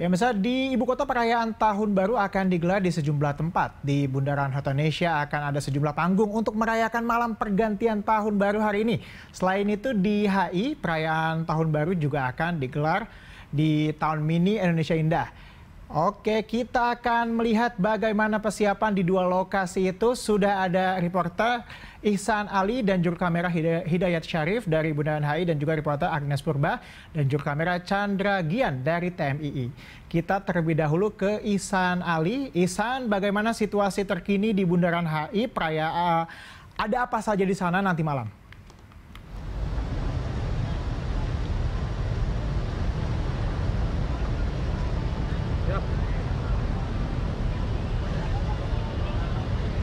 Ya, misal di ibu kota perayaan tahun baru akan digelar di sejumlah tempat. Di Bundaran Indonesia akan ada sejumlah panggung untuk merayakan malam pergantian tahun baru hari ini. Selain itu di HI perayaan tahun baru juga akan digelar di Tahun Mini Indonesia Indah. Oke, kita akan melihat bagaimana persiapan di dua lokasi itu. Sudah ada reporter Ihsan Ali dan juru kamera Hidayat Syarif dari Bundaran HI dan juga reporter Agnes Purba dan juru kamera Chandra Gian dari TMII. Kita terlebih dahulu ke Ihsan Ali. Ihsan, bagaimana situasi terkini di Bundaran HI? uh, eh, ada apa saja di sana nanti malam?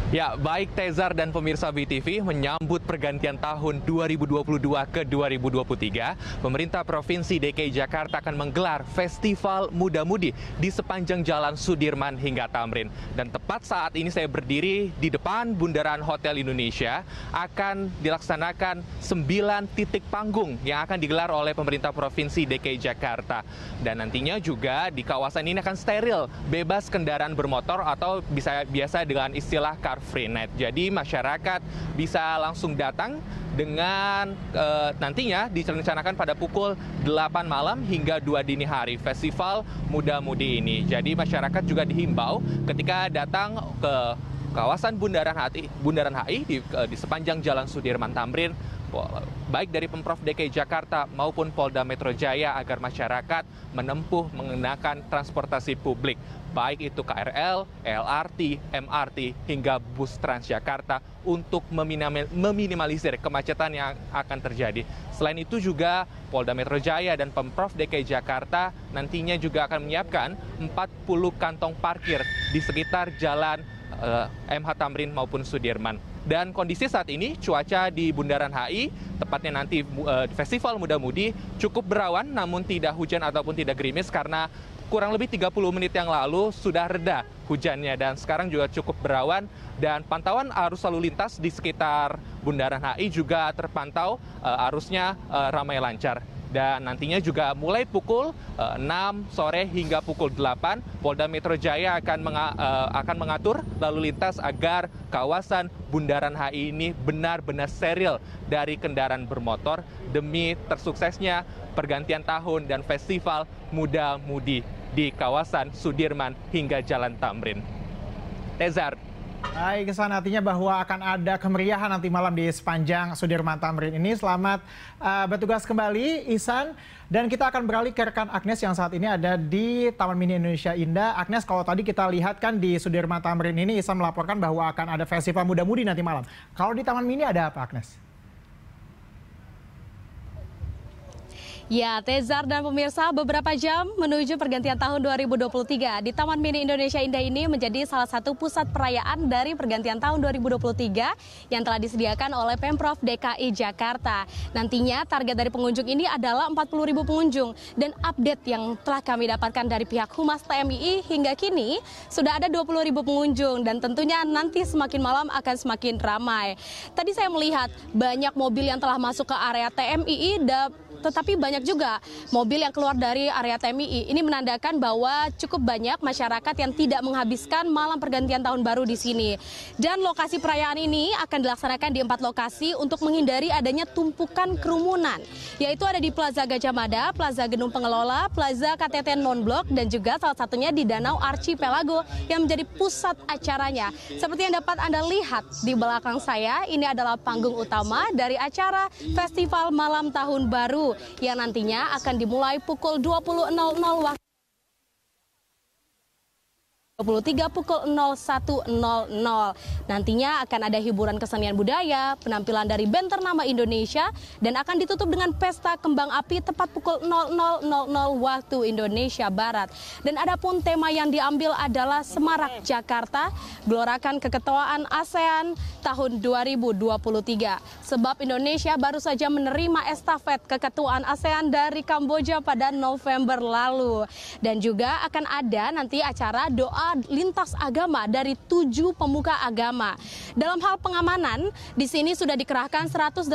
Ya, baik Tezar dan pemirsa BTV menyambut pergantian tahun 2022 ke 2023, pemerintah Provinsi DKI Jakarta akan menggelar Festival Muda Mudi di sepanjang jalan Sudirman hingga Tamrin. Dan tepat saat ini saya berdiri di depan Bundaran Hotel Indonesia akan dilaksanakan 9 titik panggung yang akan digelar oleh pemerintah Provinsi DKI Jakarta. Dan nantinya juga di kawasan ini akan steril, bebas kendaraan bermotor atau bisa biasa dengan istilah car car free night. Jadi masyarakat bisa langsung datang dengan e, nantinya direncanakan pada pukul 8 malam hingga 2 dini hari festival muda-mudi ini. Jadi masyarakat juga dihimbau ketika datang ke kawasan Bundaran HI, Bundaran HI di, eh, di sepanjang Jalan Sudirman Tamrin baik dari Pemprov DKI Jakarta maupun Polda Metro Jaya agar masyarakat menempuh mengenakan transportasi publik, baik itu KRL, LRT, MRT, hingga bus Transjakarta untuk meminimalisir kemacetan yang akan terjadi. Selain itu juga Polda Metro Jaya dan Pemprov DKI Jakarta nantinya juga akan menyiapkan 40 kantong parkir di sekitar jalan MH eh, Tamrin maupun Sudirman dan kondisi saat ini cuaca di Bundaran HI, tepatnya nanti uh, Festival Muda Mudi, cukup berawan namun tidak hujan ataupun tidak gerimis karena kurang lebih 30 menit yang lalu sudah reda hujannya dan sekarang juga cukup berawan dan pantauan arus lalu lintas di sekitar Bundaran HI juga terpantau eh, arusnya uh, ramai lancar dan nantinya juga mulai pukul 6 eh, sore hingga pukul 8 Polda Metro Jaya akan menga eh, akan mengatur lalu lintas agar kawasan Bundaran HI ini benar-benar steril dari kendaraan bermotor demi tersuksesnya pergantian tahun dan festival muda mudi di kawasan Sudirman hingga Jalan Tamrin. Tezar, Baik, kesan nantinya bahwa akan ada kemeriahan nanti malam di sepanjang Sudirman Tamrin ini. Selamat uh, bertugas kembali, Isan. Dan kita akan beralih ke rekan Agnes yang saat ini ada di Taman Mini Indonesia Indah. Agnes, kalau tadi kita lihat kan di Sudirman Tamrin ini, Isan melaporkan bahwa akan ada festival muda-mudi nanti malam. Kalau di Taman Mini ada apa, Agnes? Ya, Tezar dan pemirsa, beberapa jam menuju pergantian tahun 2023 di Taman Mini Indonesia Indah ini menjadi salah satu pusat perayaan dari pergantian tahun 2023 yang telah disediakan oleh Pemprov DKI Jakarta. Nantinya target dari pengunjung ini adalah 40.000 pengunjung dan update yang telah kami dapatkan dari pihak Humas TMII hingga kini sudah ada 20.000 pengunjung dan tentunya nanti semakin malam akan semakin ramai. Tadi saya melihat banyak mobil yang telah masuk ke area TMII tetapi banyak juga mobil yang keluar dari area TMI. Ini menandakan bahwa cukup banyak masyarakat yang tidak menghabiskan malam pergantian tahun baru di sini. Dan lokasi perayaan ini akan dilaksanakan di empat lokasi untuk menghindari adanya tumpukan kerumunan, yaitu ada di Plaza Gajah Mada, Plaza Gedung Pengelola, Plaza KTT Non dan juga salah satunya di Danau Archipelago yang menjadi pusat acaranya. Seperti yang dapat Anda lihat di belakang saya, ini adalah panggung utama dari acara Festival Malam Tahun Baru yang nantinya akan dimulai pukul 20.00 waktu 23 pukul 01.00. Nantinya akan ada hiburan kesenian budaya, penampilan dari band ternama Indonesia, dan akan ditutup dengan pesta kembang api tepat pukul 00.00 waktu Indonesia Barat. Dan ada pun tema yang diambil adalah Semarak Jakarta, gelorakan keketuaan ASEAN tahun 2023. Sebab Indonesia baru saja menerima estafet keketuaan ASEAN dari Kamboja pada November lalu. Dan juga akan ada nanti acara doa lintas agama dari tujuh pemuka agama. Dalam hal pengamanan, di sini sudah dikerahkan 118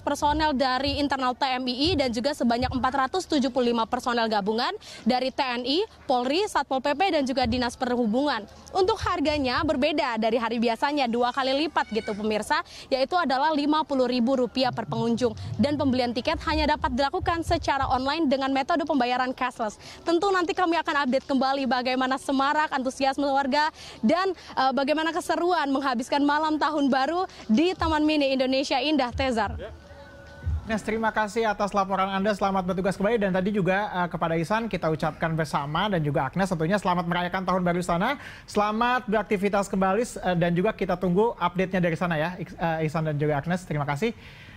personel dari internal TMII dan juga sebanyak 475 personel gabungan dari TNI, Polri, Satpol PP, dan juga Dinas Perhubungan. Untuk harganya berbeda dari hari biasanya, dua kali lipat gitu pemirsa, yaitu adalah Rp50.000 per pengunjung. Dan pembelian tiket hanya dapat dilakukan secara online dengan metode pembayaran cashless. Tentu nanti kami akan update kembali bagaimana semarak antusias antusiasme warga dan uh, bagaimana keseruan menghabiskan malam tahun baru di Taman Mini Indonesia Indah Tezar. Ya. Nes, terima kasih atas laporan Anda. Selamat bertugas kembali dan tadi juga uh, kepada Isan kita ucapkan bersama dan juga Agnes tentunya selamat merayakan tahun baru sana. Selamat beraktivitas kembali uh, dan juga kita tunggu update-nya dari sana ya uh, Isan dan juga Agnes. Terima kasih.